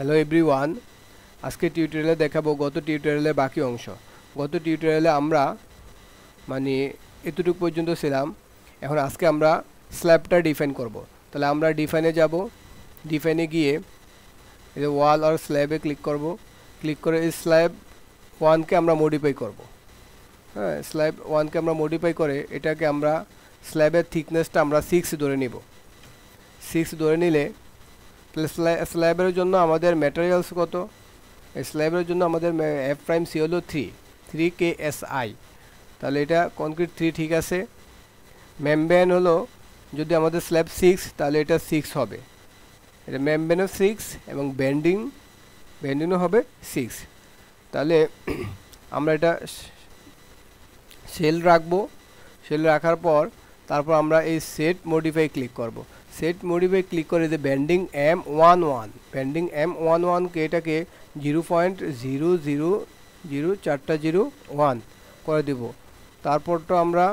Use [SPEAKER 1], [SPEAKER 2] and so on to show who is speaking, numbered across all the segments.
[SPEAKER 1] Hello everyone আজকে টিউটোরিয়ালে দেখাবো গত টিউটোরিয়ালের বাকি অংশ গত টিউটোরিয়ালে আমরা মানে এতটুকু পর্যন্ত ছিলাম এখন আজকে আমরা স্ল্যাবটা ডিফাইন করব। তাহলে আমরা ডিফাইনে যাব ডিফাইনে গিয়ে এই ওয়াল আর স্ল্যাবে ক্লিক করব ক্লিক করে এই স্ল্যাব ওয়ানকে আমরা মডিফাই করব। হ্যাঁ স্ল্যাব ওয়ানকে আমরা মডিফাই করে এটাকে আমরা স্ল্যাবের থিকনেসটা আমরা সিক্স ধরে নিব সিক্স ধরে নিলে তাহলে স্ল্যাবের জন্য আমাদের ম্যাটেরিয়ালস কত স্ল্যাবের জন্য আমাদের এফ প্রাইম সি হলো three three K S I তাহলে এটা কনক্রিট থ্রি ঠিক আছে ম্যামব্যান হলো যদি আমাদের স্ল্যাব সিক্স তাহলে এটা সিক্স হবে এটা ম্যামব্যানও সিক্স এবং ব্যান্ডিং ব্যান্ডিংও হবে সিক্স তাহলে আমরা এটা সেল রাখবো সেল রাখার পর তারপর আমরা এই সেট মডিফাই ক্লিক করবো সেট মোটিভে ক্লিক করে যে banding M one one banding M one ওয়ানকে এটাকে zero point zero zero zero চারটা জিরো ওয়ান করে দেব তারপরটা আমরা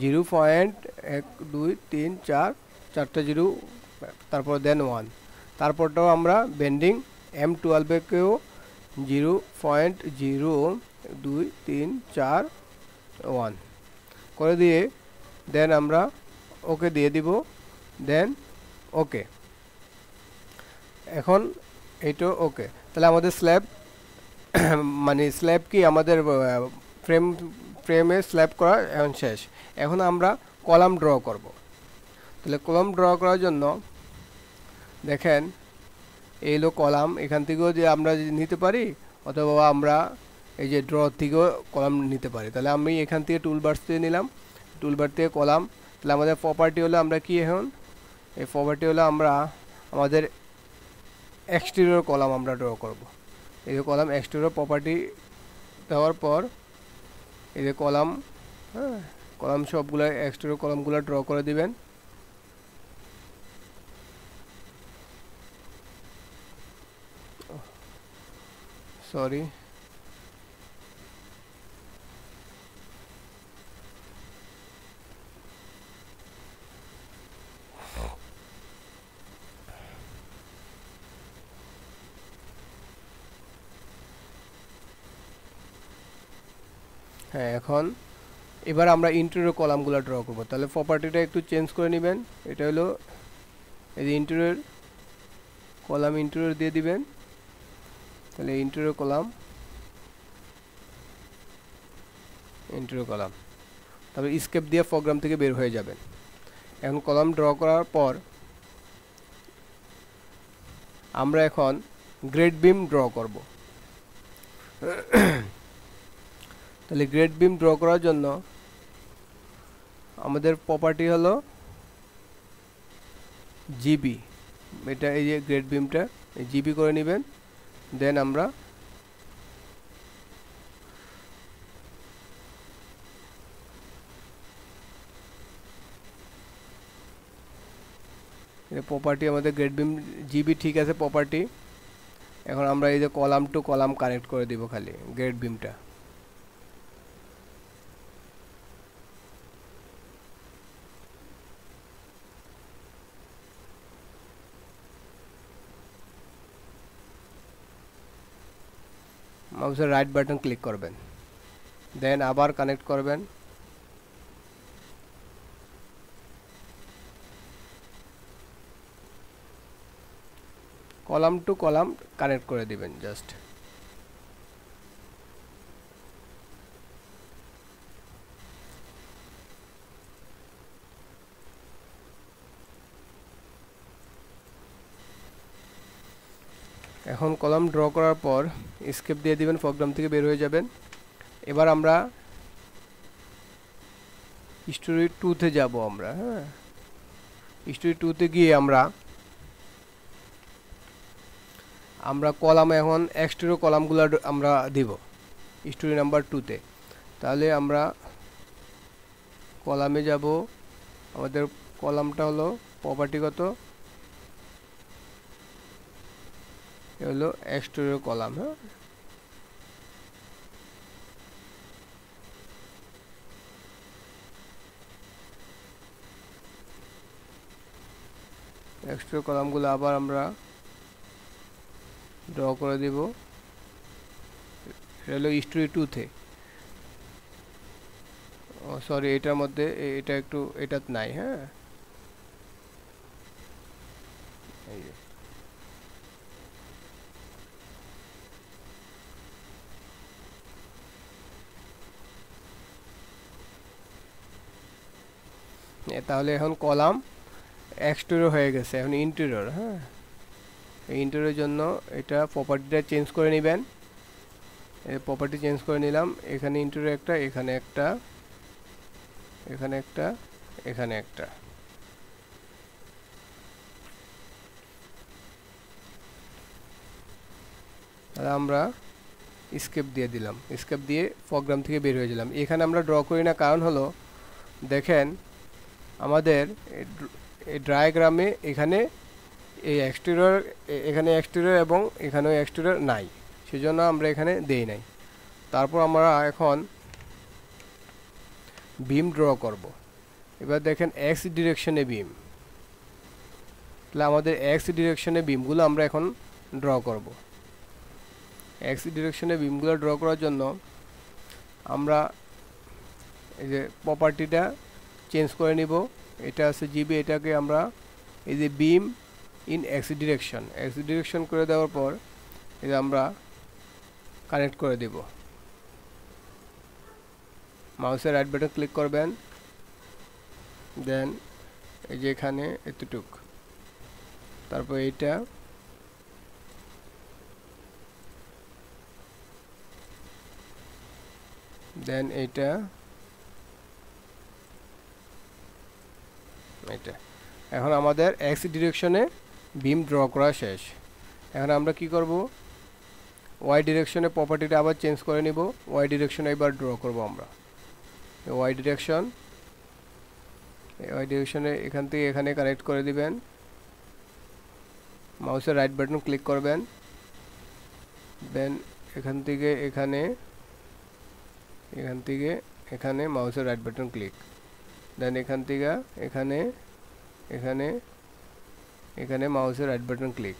[SPEAKER 1] জিরো পয়েন্ট এক দুই তিন চার চারটা জিরো তারপর দেন ওয়ান তারপরটাও আমরা ব্যান্ডিং এম টুয়েলভকেও জিরো পয়েন্ট জিরো দুই তিন চার ওয়ান করে দিয়ে দেন আমরা ওকে দিয়ে দিব দেন ওকে এখন এইটো ওকে তাহলে আমাদের স্ল্যাব মানে স্ল্যাব কি আমাদের ফ্রেম ফ্রেমে স্ল্যাব করা এখন শেষ এখন আমরা কলাম ড্র করব তাহলে কলাম ড্র করার জন্য দেখেন লো কলাম এখান থেকেও যে আমরা নিতে পারি অথবা আমরা এই যে ড্র থেকেও কলাম নিতে পারি তাহলে আমি এখান থেকে টুলবার্স দিয়ে নিলাম টুলবার থেকে কলাম তাহলে আমাদের প্রপার্টি হলো আমরা কি এখন এই প্রপার্টি হলো আমরা আমাদের এক্সটেরিয়র কলাম আমরা ড্র করব এই যে কলাম এক্সটেরিয়র প্রপার্টি দেওয়ার পর এই যে কলাম হ্যাঁ কলাম সবগুলো এক্সটেরিয়র কলামগুলো ড্র করে দিবেন সরি হ্যাঁ এখন এবার আমরা ইন্টেরিয়র কলামগুলো ড্র করব তাহলে প্রপার্টিটা একটু চেঞ্জ করে নেবেন এটা হলো এই যে ইন্টেরিয়র কলাম ইন্টেরিয়র দিয়ে দিবেন তাহলে ইন্টেরিয়র কলাম ইন্টেরিয়র কলাম তারপর স্কেপ দিয়ে প্রোগ্রাম থেকে বের হয়ে যাবেন এখন কলাম ড্র করার পর আমরা এখন গ্রেড বিম ড্র করব তাহলে গ্রেট বিম ড্র করার জন্য আমাদের প্রপার্টি হলো জিবি এটা এই যে গ্রেট বিমটা জিবি করে নেবেন দেন আমরা প্রপার্টি আমাদের গ্রেড বিম জিবি ঠিক আছে প্রপার্টি এখন আমরা এই যে কলাম টু কলাম কানেক্ট করে দিব খালি গ্রেট বিমটা মাউসের রাইট বাটন ক্লিক করবেন দেন আবার কানেক্ট করবেন কলাম টু কলাম কানেক্ট করে দিবেন জাস্ট এখন কলাম ড্র করার পর স্কেপ দিয়ে দিবেন প্রোগ্রাম থেকে বের হয়ে যাবেন এবার আমরা স্টোরি টুতে যাব আমরা হ্যাঁ স্টোরি টুতে গিয়ে আমরা আমরা কলাম এখন এক্সট্রো কলামগুলো আমরা দিব স্টোরি নাম্বার টুতে তাহলে আমরা কলামে যাব আমাদের কলামটা হলো প্রপার্টিগত হলো স্টোরের কলাম হ্যাঁ এক্সট্রো কলামগুলো আবার আমরা ড্র করে দেব এটা হলো স্টোরি টুতে সরি এটার মধ্যে এটা একটু এটা নাই হ্যাঁ তাহলে এখন কলাম এক্সটোরও হয়ে গেছে এখন ইন্টেরিয়র হ্যাঁ এই ইন্টেরিয়রের জন্য এটা প্রপার্টিটা চেঞ্জ করে নেবেন প্রপার্টি চেঞ্জ করে নিলাম এখানে ইন্টেরিয়র একটা এখানে একটা এখানে একটা এখানে একটা তাহলে আমরা স্কেপ দিয়ে দিলাম স্কেপ দিয়ে প্রোগ্রাম থেকে বের হয়ে গেলাম এখানে আমরা ড্র করি না কারণ হলো দেখেন আমাদের ডায়াগ্রামে এখানে এই এক্সটেরিয়র এখানে এক্সটেরিয়র এবং এখানেও এক্সটেরিয়র নাই সেজন্য আমরা এখানে দেই নাই তারপর আমরা এখন বিম ড্র করব এবার দেখেন এক্স ডিরেকশনে বিম তাহলে আমাদের এক্স ডিরেকশনে বিমগুলো আমরা এখন ড্র করব এক্স ডিরেকশনে বিমগুলো ড্র করার জন্য আমরা এই যে প্রপার্টিটা চেঞ্জ করে নিব এটা আছে জিবি এটাকে আমরা এই যে beam in X direction X direction করে দেওয়ার পর এই যে আমরা কানেক্ট করে দেব মাউসের রাইট বাটন ক্লিক করবেন দেন এই যে এখানে এতটুক তারপর এইটা দেন এইটা এখন আমাদের এক্স ডিরেকশনে বিম ড্র করা শেষ এখন আমরা কি করব ওয়াই ডিরেকশনে প্রপার্টিটা আবার চেঞ্জ করে নিব ওয়াই ডিরেকশনে এবার ড্র করব আমরা ওয়াই ডিরেকশন ওয়াই ডিরেকশনে এখান থেকে এখানে কানেক্ট করে দিবেন মাউসের রাইট বাটন ক্লিক করবেন দেন এখান থেকে এখানে এখান থেকে এখানে মাউসের রাইট বাটন ক্লিক দেন এখান থেকে এখানে এখানে এখানে মাউসের রাইট বাটন ক্লিক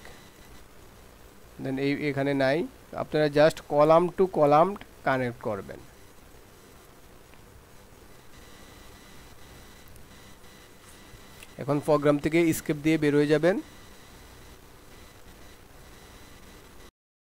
[SPEAKER 1] দেন এই এখানে নাই আপনারা just column to column connect করবেন এখন প্রোগ্রাম থেকে স্কেপ দিয়ে বের হয়ে যাবেন